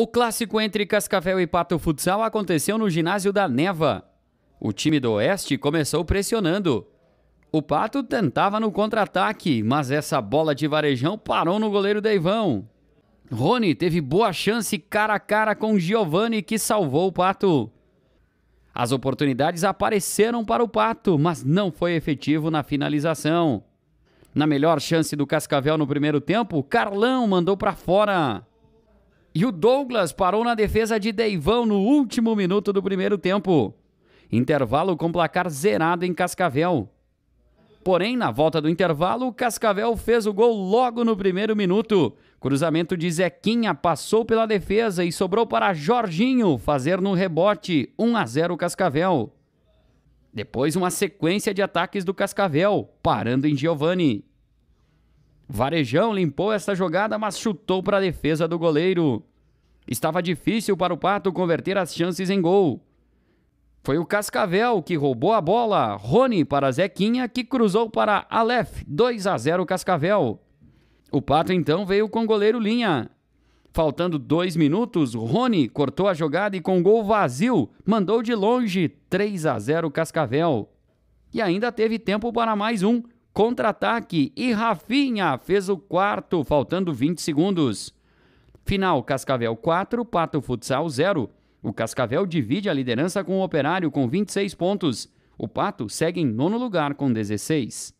O clássico entre Cascavel e Pato Futsal aconteceu no ginásio da Neva. O time do Oeste começou pressionando. O Pato tentava no contra-ataque, mas essa bola de varejão parou no goleiro Deivão. Rony teve boa chance cara a cara com Giovanni, que salvou o Pato. As oportunidades apareceram para o Pato, mas não foi efetivo na finalização. Na melhor chance do Cascavel no primeiro tempo, Carlão mandou para fora. E o Douglas parou na defesa de Deivão no último minuto do primeiro tempo. Intervalo com placar zerado em Cascavel. Porém, na volta do intervalo, o Cascavel fez o gol logo no primeiro minuto. Cruzamento de Zequinha passou pela defesa e sobrou para Jorginho fazer no rebote 1 a 0 Cascavel. Depois, uma sequência de ataques do Cascavel, parando em Giovani. Varejão limpou essa jogada, mas chutou para a defesa do goleiro. Estava difícil para o Pato converter as chances em gol. Foi o Cascavel que roubou a bola. Rony para Zequinha, que cruzou para Aleph. 2 a 0 Cascavel. O Pato então veio com goleiro linha. Faltando dois minutos, Rony cortou a jogada e com gol vazio, mandou de longe 3 a 0 Cascavel. E ainda teve tempo para mais um, contra-ataque e Rafinha fez o quarto, faltando 20 segundos. Final Cascavel 4, Pato Futsal 0. O Cascavel divide a liderança com o Operário com 26 pontos. O Pato segue em nono lugar com 16.